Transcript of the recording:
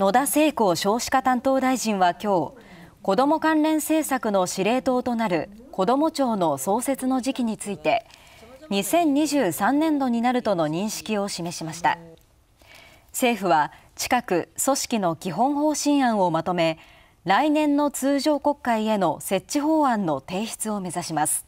野田聖子少子化担当大臣は今日子ども関連政策の司令塔となる子ども庁の創設の時期について2023年度になるとの認識を示しました政府は近く組織の基本方針案をまとめ来年の通常国会への設置法案の提出を目指します